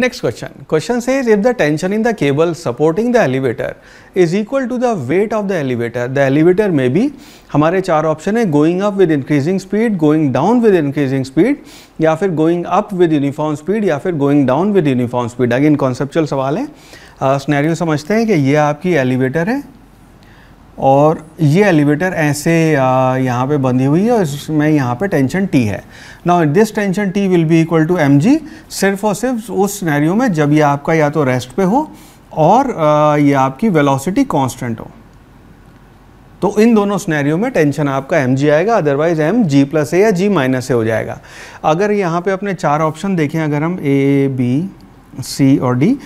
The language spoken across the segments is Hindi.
next question question says if the tension in the cable supporting the elevator is equal to the weight of the elevator the elevator में भी हमारे चार ऑप्शन है going up with increasing speed going down with increasing speed या फिर going up with uniform speed या फिर going down with uniform speed again conceptual सवाल है स्नैरियो समझते हैं कि ये आपकी एलिवेटर है और ये एलिवेटर ऐसे यहाँ पे बंधी हुई है और इसमें यहाँ पे टेंशन टी है ना this tension T will be equal to M G सिर्फ और सिर्फ उस सिनेरियो में जब ये आपका या तो रेस्ट पे हो और ये आपकी वेलोसिटी कांस्टेंट हो तो इन दोनों स्नैरियो में टेंशन आपका एम जी आएगा otherwise M G plus A या जी माइनस ए हो जाएगा अगर यहाँ पे अपने चार ऑप्शन देखें अगर हम ए बी सी और डी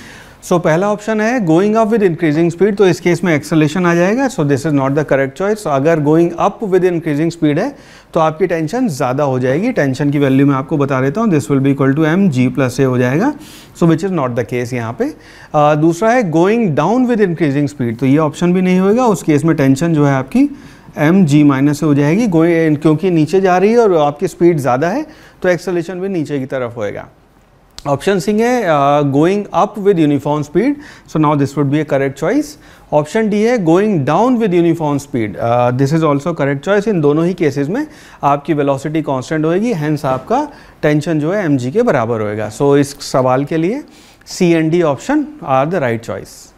सो so, पहला ऑप्शन है going up with increasing speed तो इस केस में एक्सेलेशन आ जाएगा so this is not the correct choice अगर going up with increasing speed है तो आपकी टेंशन ज़्यादा हो जाएगी टेंशन की वैल्यू मैं आपको बता देता हूँ this will be equal to M G plus A हो जाएगा so which is not the case यहाँ पे uh, दूसरा है going down with increasing speed तो ये ऑप्शन भी नहीं होगा उस केस में टेंशन जो है आपकी एम जी माइनस हो जाएगी गोइंग क्योंकि नीचे जा रही है और आपकी स्पीड ज़्यादा है तो एक्सेलेशन भी नीचे की तरफ होएगा ऑप्शन सी है going up with uniform speed so now this would be a correct choice option D है going down with uniform speed this is also correct choice इन दोनों ही केसेज में आपकी वेलोसिटी कॉन्स्टेंट होएगी हैंस आपका टेंशन जो है एम जी के बराबर होएगा सो so, इस सवाल के लिए C and D option are the right choice